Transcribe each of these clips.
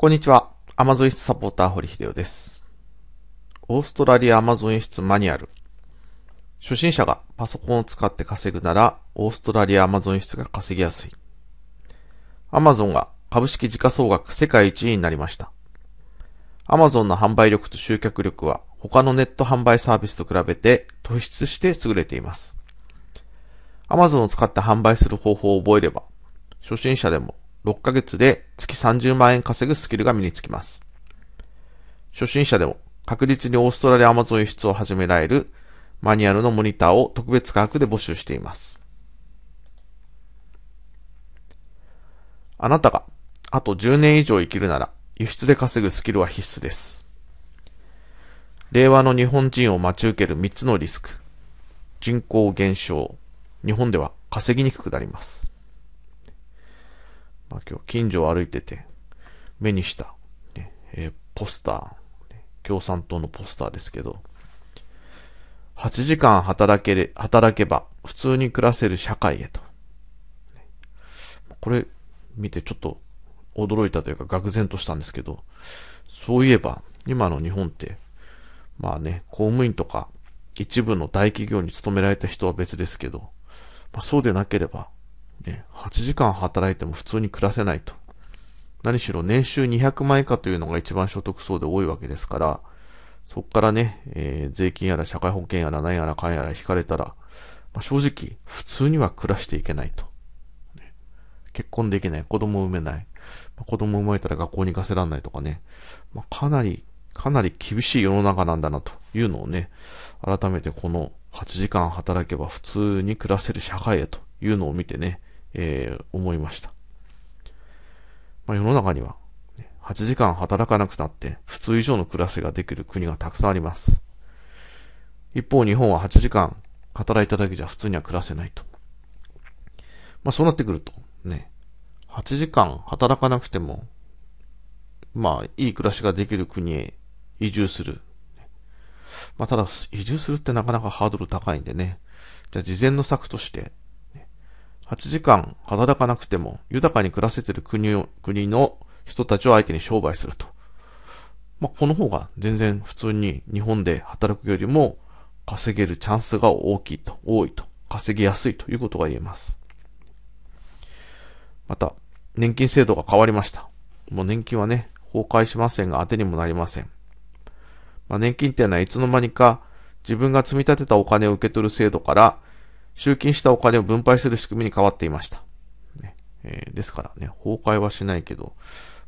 こんにちは。アマゾン輸出サポーター堀秀夫です。オーストラリアアマゾン輸出マニュアル。初心者がパソコンを使って稼ぐなら、オーストラリアアマゾン輸出が稼ぎやすい。アマゾンが株式時価総額世界一位になりました。アマゾンの販売力と集客力は他のネット販売サービスと比べて突出して優れています。アマゾンを使って販売する方法を覚えれば、初心者でも6ヶ月で月30万円稼ぐスキルが身につきます。初心者でも確実にオーストラリアアマゾン輸出を始められるマニュアルのモニターを特別価格で募集しています。あなたがあと10年以上生きるなら輸出で稼ぐスキルは必須です。令和の日本人を待ち受ける3つのリスク。人口減少。日本では稼ぎにくくなります。まあ、今日近所を歩いてて、目にした、ねえー、ポスター、共産党のポスターですけど、8時間働けれ、働けば普通に暮らせる社会へと。これ見てちょっと驚いたというか愕然としたんですけど、そういえば今の日本って、まあね、公務員とか一部の大企業に勤められた人は別ですけど、まあ、そうでなければね、8時間働いても普通に暮らせないと。何しろ年収200万以下というのが一番所得層で多いわけですから、そこからね、えー、税金やら社会保険やら何やらかんやら引かれたら、まあ、正直、普通には暮らしていけないと。ね、結婚できない、子供産めない、まあ、子供産まれたら学校に行かせらんないとかね、まあ、かなり、かなり厳しい世の中なんだなというのをね、改めてこの8時間働けば普通に暮らせる社会へというのを見てね、えー、思いました。まあ、世の中には、8時間働かなくなって普通以上の暮らしができる国がたくさんあります。一方、日本は8時間働いただけじゃ普通には暮らせないと。まあ、そうなってくると、ね、8時間働かなくても、まあ、いい暮らしができる国へ移住する。まあ、ただ、移住するってなかなかハードル高いんでね。じゃあ、事前の策として、8時間働かなくても豊かに暮らせてる国を、国の人たちを相手に商売すると。まあ、この方が全然普通に日本で働くよりも稼げるチャンスが大きいと、多いと、稼ぎやすいということが言えます。また、年金制度が変わりました。もう年金はね、崩壊しませんが当てにもなりません。まあ、年金っていうのはいつの間にか自分が積み立てたお金を受け取る制度から集金したお金を分配する仕組みに変わっていました。ねえー、ですからね、崩壊はしないけど、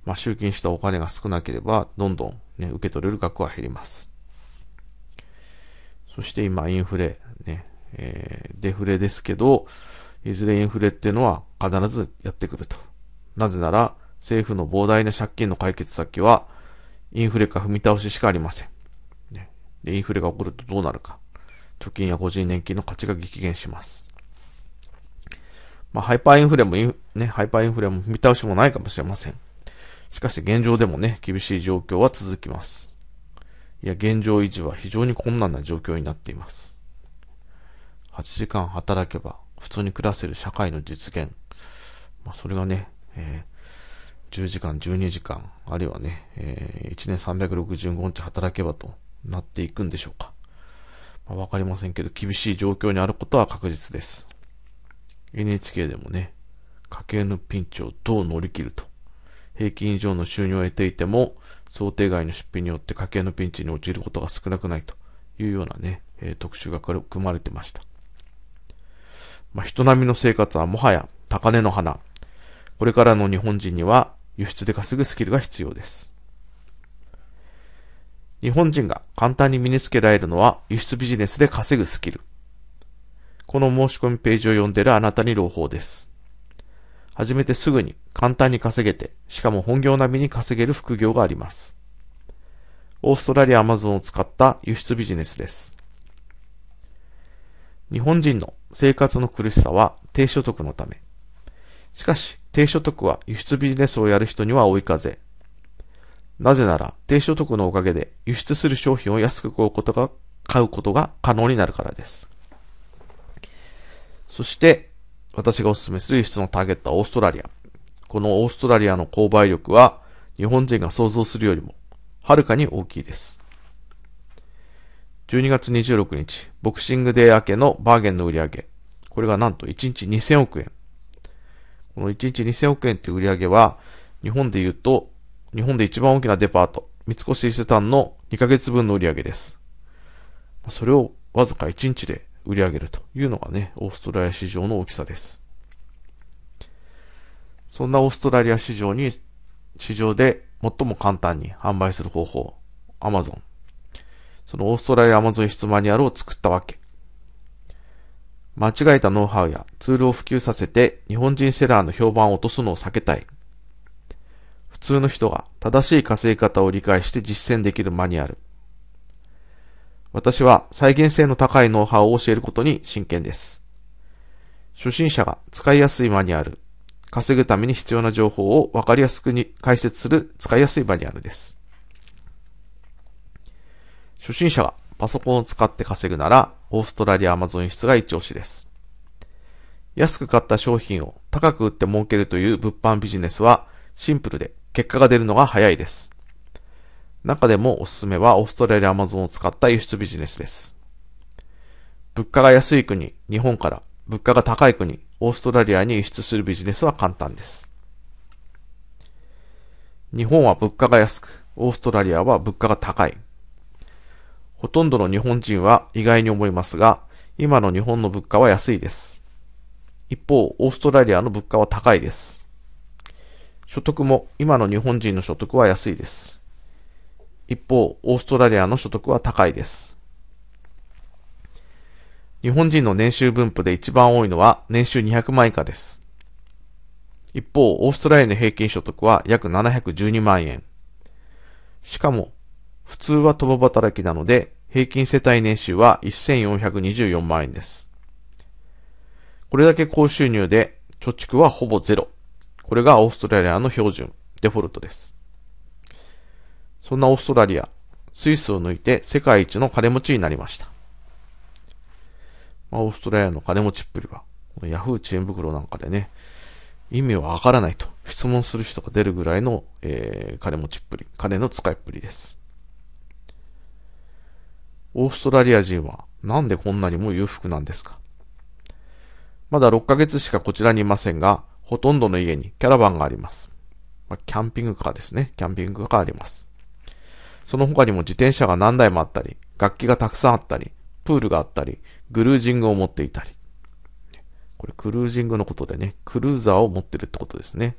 まあ、集金したお金が少なければ、どんどん、ね、受け取れる額は減ります。そして今、インフレ、ね、えー、デフレですけど、いずれインフレっていうのは必ずやってくると。なぜなら、政府の膨大な借金の解決先は、インフレか踏み倒ししかありません。ね、で、インフレが起こるとどうなるか。貯金や個人年金の価値が激減します。まあ、ハイパーインフレもね、ハイパーインフレも見倒しもないかもしれません。しかし現状でもね、厳しい状況は続きます。いや、現状維持は非常に困難な状況になっています。8時間働けば普通に暮らせる社会の実現。まあ、それがね、えー、10時間、12時間、あるいはね、えー、1年365日働けばとなっていくんでしょうか。まあ、わかりませんけど、厳しい状況にあることは確実です。NHK でもね、家計のピンチをどう乗り切ると。平均以上の収入を得ていても、想定外の出費によって家計のピンチに陥ることが少なくないというようなね、えー、特集が組まれてました。まあ、人並みの生活はもはや高値の花。これからの日本人には輸出で稼ぐスキルが必要です。日本人が簡単に身につけられるのは輸出ビジネスで稼ぐスキル。この申し込みページを読んでるあなたに朗報です。始めてすぐに簡単に稼げて、しかも本業並みに稼げる副業があります。オーストラリアアマゾンを使った輸出ビジネスです。日本人の生活の苦しさは低所得のため。しかし、低所得は輸出ビジネスをやる人には追い風なぜなら、低所得のおかげで輸出する商品を安く買うことが、買うことが可能になるからです。そして、私がお勧めする輸出のターゲットはオーストラリア。このオーストラリアの購買力は、日本人が想像するよりも、はるかに大きいです。12月26日、ボクシングデー明けのバーゲンの売り上げ。これがなんと1日2000億円。この1日2000億円っていう売り上げは、日本で言うと日本で一番大きなデパート、三越伊勢丹の2ヶ月分の売り上げです。それをわずか1日で売り上げるというのがね、オーストラリア市場の大きさです。そんなオーストラリア市場に、市場で最も簡単に販売する方法、アマゾン。そのオーストラリアアマゾン質マニュアルを作ったわけ。間違えたノウハウやツールを普及させて日本人セラーの評判を落とすのを避けたい。通の人が正しい稼ぎ方を理解して実践できるマニュアル。私は再現性の高いノウハウを教えることに真剣です。初心者が使いやすいマニュアル、稼ぐために必要な情報をわかりやすくに解説する使いやすいマニュアルです。初心者がパソコンを使って稼ぐなら、オーストラリアアマゾン輸出が一押しです。安く買った商品を高く売って儲けるという物販ビジネスはシンプルで結果が出るのが早いです。中でもおすすめはオーストラリアアマゾンを使った輸出ビジネスです。物価が安い国、日本から、物価が高い国、オーストラリアに輸出するビジネスは簡単です。日本は物価が安く、オーストラリアは物価が高い。ほとんどの日本人は意外に思いますが、今の日本の物価は安いです。一方、オーストラリアの物価は高いです。所得も今の日本人の所得は安いです。一方、オーストラリアの所得は高いです。日本人の年収分布で一番多いのは年収200万以下です。一方、オーストラリアの平均所得は約712万円。しかも、普通は共働きなので、平均世帯年収は1424万円です。これだけ高収入で、貯蓄はほぼゼロ。これがオーストラリアの標準、デフォルトです。そんなオーストラリア、スイスを抜いて世界一の金持ちになりました。まあ、オーストラリアの金持ちっぷりは、このヤフー知恵袋なんかでね、意味はわからないと質問する人が出るぐらいの、えー、金持ちっぷり、金の使いっぷりです。オーストラリア人はなんでこんなにも裕福なんですかまだ6ヶ月しかこちらにいませんが、ほとんどの家にキャラバンがあります。まあ、キャンピングカーですね。キャンピングカーがあります。その他にも自転車が何台もあったり、楽器がたくさんあったり、プールがあったり、クルージングを持っていたり。これクルージングのことでね、クルーザーを持ってるってことですね。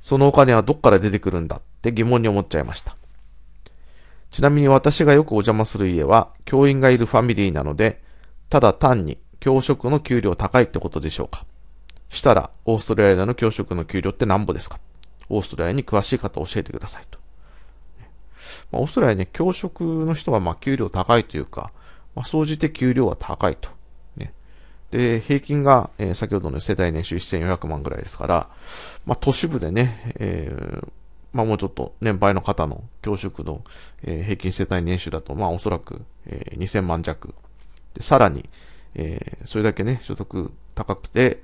そのお金はどっから出てくるんだって疑問に思っちゃいました。ちなみに私がよくお邪魔する家は教員がいるファミリーなので、ただ単に教職の給料高いってことでしょうか。したら、オーストラリアの教職の給料って何ぼですかオーストラリアに詳しい方教えてくださいと。まあ、オーストラリアね、教職の人がまあ給料高いというか、まあ、総じて給料は高いと。ね、で、平均が、えー、先ほどの世帯年収1400万ぐらいですから、まあ、都市部でね、えー、まあ、もうちょっと年配の方の教職の、えー、平均世帯年収だと、まあ、おそらく、えー、2000万弱。でさらに、えー、それだけね、所得高くて、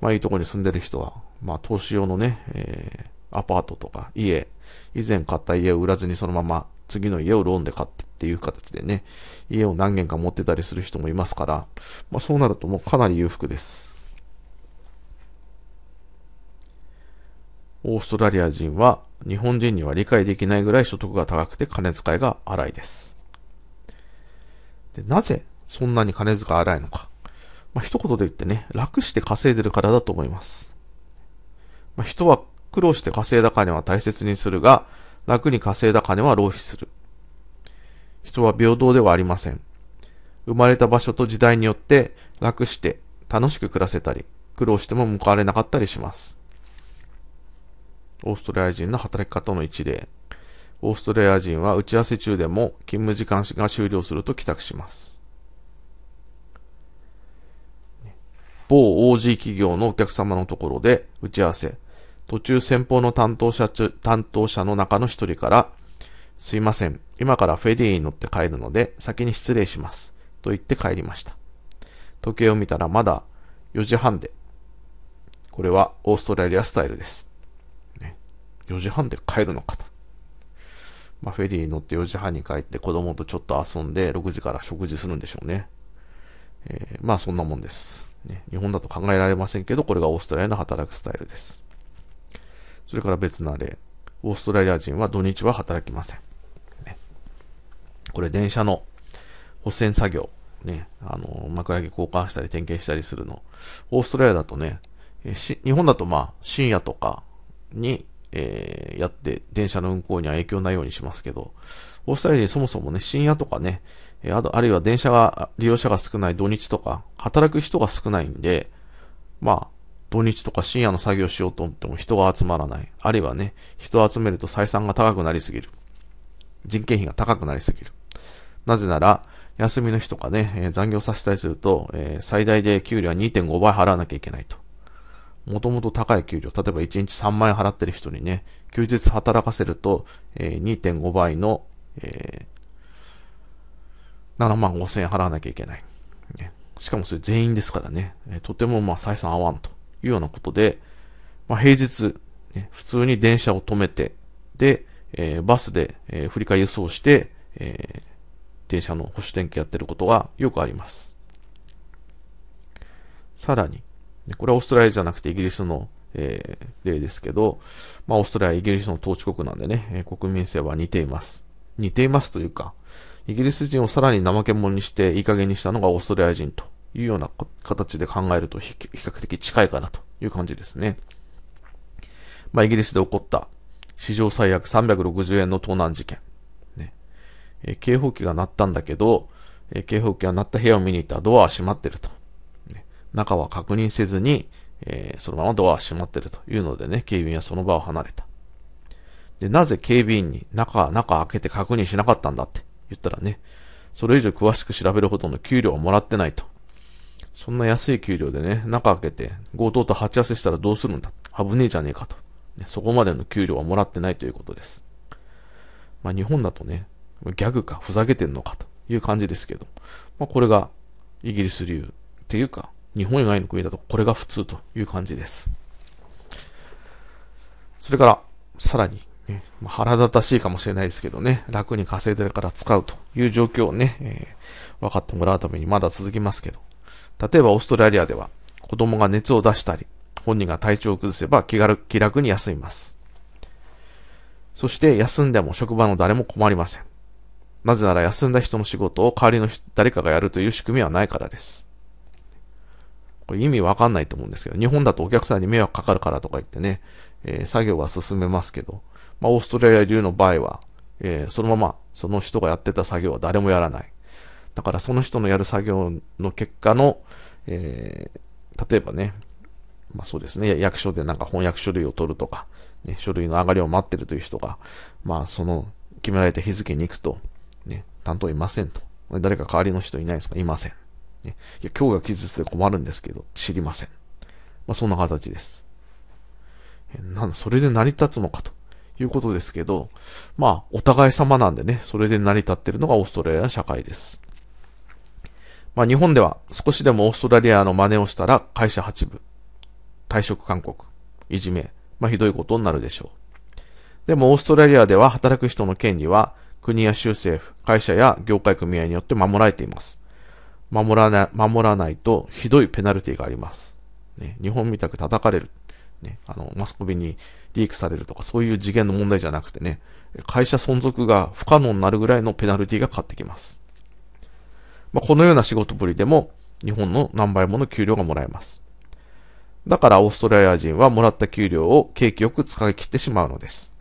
まあいいとこに住んでる人は、まあ投資用のね、えー、アパートとか家、以前買った家を売らずにそのまま次の家をローンで買ってっていう形でね、家を何軒か持ってたりする人もいますから、まあそうなるともうかなり裕福です。オーストラリア人は日本人には理解できないぐらい所得が高くて金遣いが荒いです。でなぜそんなに金遣い荒いのか。まあ、一言で言ってね、楽して稼いでるからだと思います。まあ、人は苦労して稼いだ金は大切にするが、楽に稼いだ金は浪費する。人は平等ではありません。生まれた場所と時代によって楽して楽しく暮らせたり、苦労しても報われなかったりします。オーストラリア人の働き方の一例。オーストラリア人は打ち合わせ中でも勤務時間が終了すると帰宅します。某 OG 企業のお客様のところで打ち合わせ。途中先方の担当者中、担当者の中の一人から、すいません。今からフェリーに乗って帰るので、先に失礼します。と言って帰りました。時計を見たらまだ4時半で。これはオーストラリアスタイルです。ね、4時半で帰るのかと。まあ、フェリーに乗って4時半に帰って子供とちょっと遊んで6時から食事するんでしょうね。えー、まあそんなもんです、ね。日本だと考えられませんけど、これがオーストラリアの働くスタイルです。それから別な例。オーストラリア人は土日は働きません。ね、これ電車の保線作業。ね、あの、枕木交換したり点検したりするの。オーストラリアだとね、日本だとまあ深夜とかに、えー、やって電車の運行には影響ないようにしますけど、オーストラリア人そもそもね、深夜とかね、あと、あるいは電車が、利用者が少ない土日とか、働く人が少ないんで、まあ、土日とか深夜の作業しようと思っても人が集まらない。あるいはね、人を集めると採算が高くなりすぎる。人件費が高くなりすぎる。なぜなら、休みの日とかね、えー、残業させたりすると、えー、最大で給料は2.5倍払わなきゃいけないと。もともと高い給料、例えば1日3万円払ってる人にね、休日働かせると、えー、2.5倍の、えー7万5千円払わなきゃいけない。ね、しかもそれ全員ですからね、えとてもまあ採算合わんというようなことで、まあ、平日、ね、普通に電車を止めて、で、えー、バスで、えー、振り替え輸送して、えー、電車の保守点検やってることがよくあります。さらに、これはオーストラリアじゃなくてイギリスの、えー、例ですけど、まあ、オーストラリア、イギリスの統治国なんでね、えー、国民性は似ています。似ていますというか、イギリス人をさらに怠け者にしていい加減にしたのがオーストラリア人というような形で考えると比較的近いかなという感じですね。まあ、イギリスで起こった史上最悪360円の盗難事件。ねえ警報器が鳴ったんだけど、え警報器が鳴った部屋を見に行ったらドアは閉まってると。ね、中は確認せずに、えー、そのままドアは閉まってるというのでね、警備員はその場を離れた。で、なぜ警備員に中、中開けて確認しなかったんだって言ったらね、それ以上詳しく調べるほどの給料はもらってないと。そんな安い給料でね、中開けて強盗と鉢合わせしたらどうするんだ危ねえじゃねえかと、ね。そこまでの給料はもらってないということです。まあ日本だとね、ギャグか、ふざけてんのかという感じですけど、まあこれがイギリス流っていうか、日本以外の国だとこれが普通という感じです。それから、さらにね、腹立たしいかもしれないですけどね、楽に稼いでるから使うという状況をね、えー、分かってもらうためにまだ続きますけど、例えばオーストラリアでは子供が熱を出したり、本人が体調を崩せば気軽気楽に休みます。そして休んでも職場の誰も困りません。なぜなら休んだ人の仕事を代わりの誰かがやるという仕組みはないからです。これ意味わかんないと思うんですけど、日本だとお客さんに迷惑かかるからとか言ってね、えー、作業は進めますけど、まあ、オーストラリア流の場合は、えー、そのまま、その人がやってた作業は誰もやらない。だからその人のやる作業の結果の、えー、例えばね、まあそうですね、役所でなんか翻訳書類を取るとか、ね、書類の上がりを待ってるという人が、まあその決められた日付に行くと、ね、担当いませんと。誰か代わりの人いないですかいません。ね、いや、今日が期日で困るんですけど、知りません。まあそんな形です。えなんそれで成り立つのかと。いうことですけど、まあ、お互い様なんでね、それで成り立ってるのがオーストラリア社会です。まあ、日本では少しでもオーストラリアの真似をしたら会社8部、退職勧告、いじめ、まあ、ひどいことになるでしょう。でも、オーストラリアでは働く人の権利は、国や州政府、会社や業界組合によって守られています。守らない、守らないとひどいペナルティがあります。ね、日本みたく叩かれる。ね、あの、マスコミにリークされるとか、そういう次元の問題じゃなくてね、会社存続が不可能になるぐらいのペナルティがかかってきます。まあ、このような仕事ぶりでも、日本の何倍もの給料がもらえます。だからオーストラリア人はもらった給料を景気よく使い切ってしまうのです。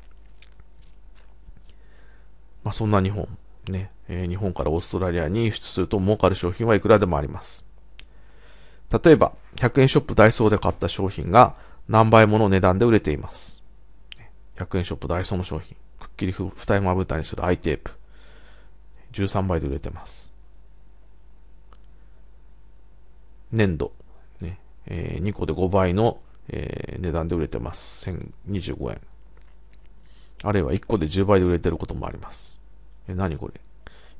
まあ、そんな日本、ね、えー、日本からオーストラリアに輸出すると儲かる商品はいくらでもあります。例えば、100円ショップダイソーで買った商品が何倍もの値段で売れています。100円ショップダイソーの商品。くっきり二重まぶたにするアイテープ。13倍で売れてます。粘土。ねえー、2個で5倍の、えー、値段で売れてます。1025円。あるいは1個で10倍で売れてることもあります。えー、何これ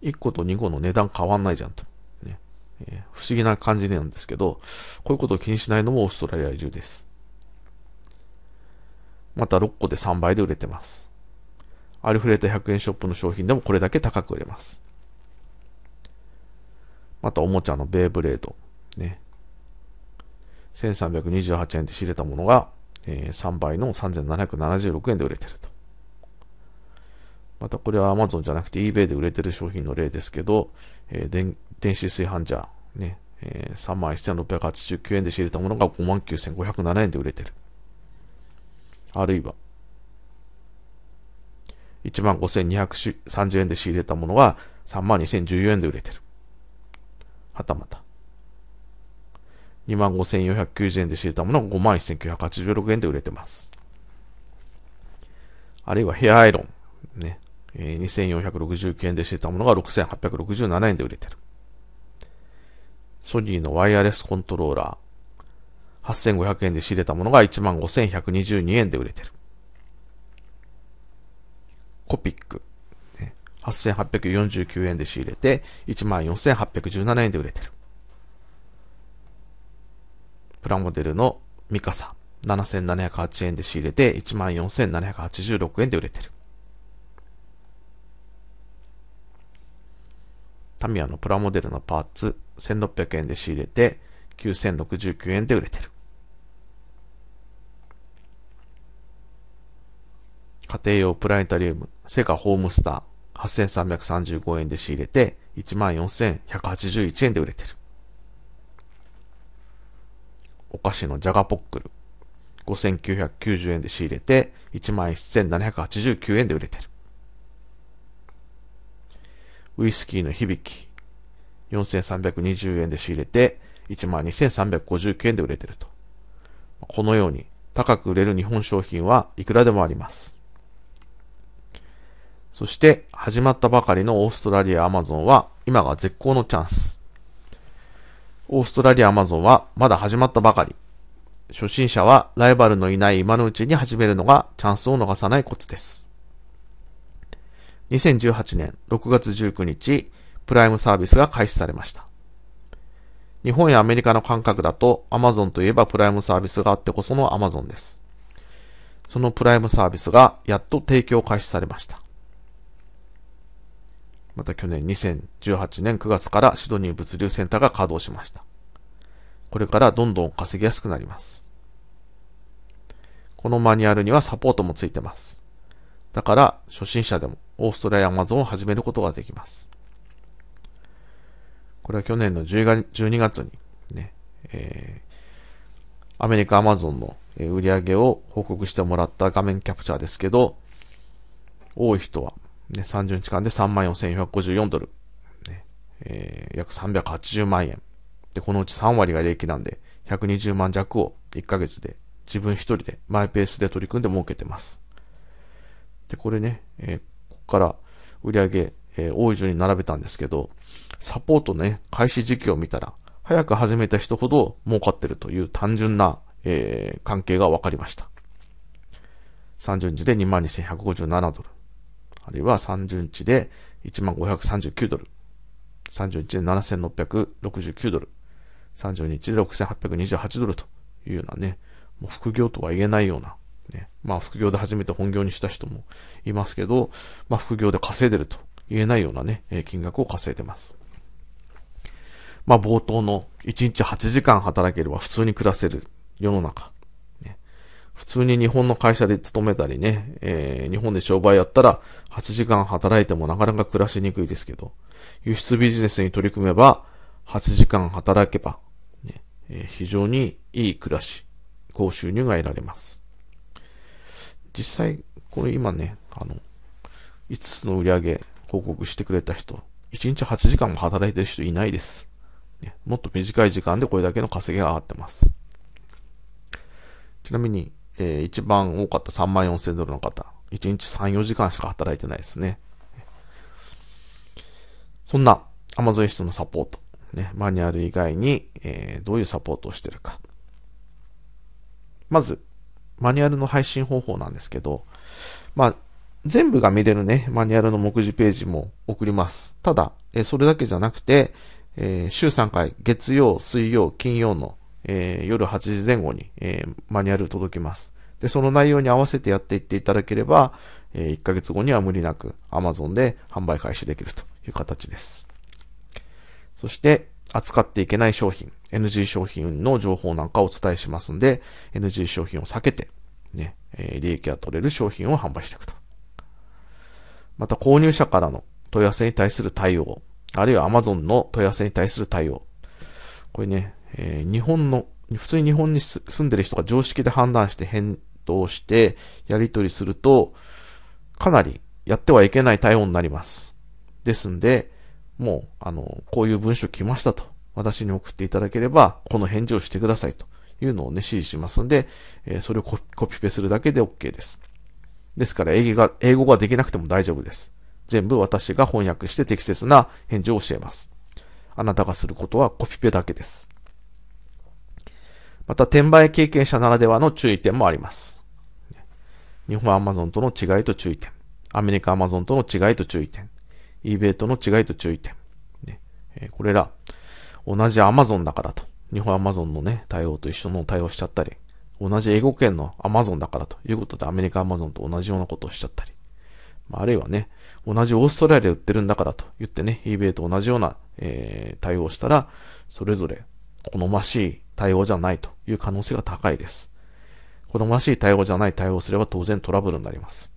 ?1 個と2個の値段変わんないじゃんと。ねえー、不思議な感じなんですけど、こういうことを気にしないのもオーストラリア流です。また6個で3倍で売れてます。アルフレた100円ショップの商品でもこれだけ高く売れます。またおもちゃのベイブレード。ね。1328円で仕入れたものが、えー、3倍の3776円で売れてると。またこれは Amazon じゃなくて eBay で売れてる商品の例ですけど、えー、電子炊飯ジャー、ね、えー、3万1689円で仕入れたものが5万9507円で売れてる。あるいは、15,230円で仕入れたものが32,014円で売れてる。はたまた、25,490円で仕入れたものが51,986円で売れてます。あるいはヘアアイロン、ね、え2469円で仕入れたものが6867円で売れてる。ソニーのワイヤレスコントローラー。8500円で仕入れたものが15122円で売れてる。コピック。8849円で仕入れて、14817円で売れてる。プラモデルのミカサ。7708円で仕入れて、14786円で売れてる。タミヤのプラモデルのパーツ、1600円で仕入れて、9069円で売れてる。家庭用プラネタリウム、セガホームスター、8335円で仕入れて、14,181円で売れてる。お菓子のジャガポックル、5,990円で仕入れて、11,789円で売れてる。ウイスキーの響き、4320円で仕入れて、12,359円で売れてると。このように、高く売れる日本商品はいくらでもあります。そして始まったばかりのオーストラリアアマゾンは今が絶好のチャンス。オーストラリアアマゾンはまだ始まったばかり。初心者はライバルのいない今のうちに始めるのがチャンスを逃さないコツです。2018年6月19日、プライムサービスが開始されました。日本やアメリカの感覚だとアマゾンといえばプライムサービスがあってこそのアマゾンです。そのプライムサービスがやっと提供開始されました。また去年2018年9月からシドニー物流センターが稼働しました。これからどんどん稼ぎやすくなります。このマニュアルにはサポートもついてます。だから初心者でもオーストラリアアマゾンを始めることができます。これは去年の12月にね、えー、アメリカアマゾンの売り上げを報告してもらった画面キャプチャーですけど、多い人はね、30日間で34,454ドル、ねえー、約380万円。で、このうち3割が利益なんで、120万弱を1ヶ月で自分一人でマイペースで取り組んで儲けてます。で、これね、えー、ここから売上、えー、多い順に並べたんですけど、サポートね、開始時期を見たら、早く始めた人ほど儲かってるという単純な、えー、関係が分かりました。30日で22,157ドル。あるいは30日で1539ドル。30日で7669ドル。30日で6828ドルというようなね、もう副業とは言えないような、ね、まあ副業で初めて本業にした人もいますけど、まあ副業で稼いでると言えないようなね、金額を稼いでます。まあ冒頭の1日8時間働ければ普通に暮らせる世の中。普通に日本の会社で勤めたりね、えー、日本で商売やったら8時間働いてもなかなか暮らしにくいですけど、輸出ビジネスに取り組めば8時間働けば、ねえー、非常にいい暮らし、高収入が得られます。実際、これ今ね、あの、5つの売り上げ報告してくれた人、1日8時間も働いてる人いないです。ね、もっと短い時間でこれだけの稼ぎが上がってます。ちなみに、えー、一番多かった3万4000ドルの方、1日3、4時間しか働いてないですね。そんな Amazon 室のサポート、ね、マニュアル以外に、えー、どういうサポートをしてるか。まず、マニュアルの配信方法なんですけど、まあ、全部が見れるね、マニュアルの目次ページも送ります。ただ、えそれだけじゃなくて、えー、週3回、月曜、水曜、金曜のえー、夜8時前後に、えー、マニュアル届きます。で、その内容に合わせてやっていっていただければ、え1ヶ月後には無理なく Amazon で販売開始できるという形です。そして、扱っていけない商品、NG 商品の情報なんかをお伝えしますんで、NG 商品を避けて、ね、え利益が取れる商品を販売していくと。また、購入者からの問い合わせに対する対応、あるいは Amazon の問い合わせに対する対応。これね、えー、日本の、普通に日本に住んでる人が常識で判断して返答して、やり取りすると、かなりやってはいけない対応になります。ですんで、もう、あの、こういう文章来ましたと。私に送っていただければ、この返事をしてくださいというのをね、指示しますんで、えー、それをコピペするだけで OK です。ですから、英語が、英語ができなくても大丈夫です。全部私が翻訳して適切な返事を教えます。あなたがすることはコピペだけです。また、転売経験者ならではの注意点もあります。日本アマゾンとの違いと注意点。アメリカアマゾンとの違いと注意点。eBay との違いと注意点。ね、えー、これら、同じアマゾンだからと。日本アマゾンのね、対応と一緒の対応しちゃったり、同じ英語圏のアマゾンだからということでアメリカアマゾンと同じようなことをしちゃったり、あるいはね、同じオーストラリアで売ってるんだからと言ってね、eBay と同じような、えー、対応したら、それぞれ好ましい対応じゃないという可能性が高いです。好ましい対応じゃない対応すれば当然トラブルになります。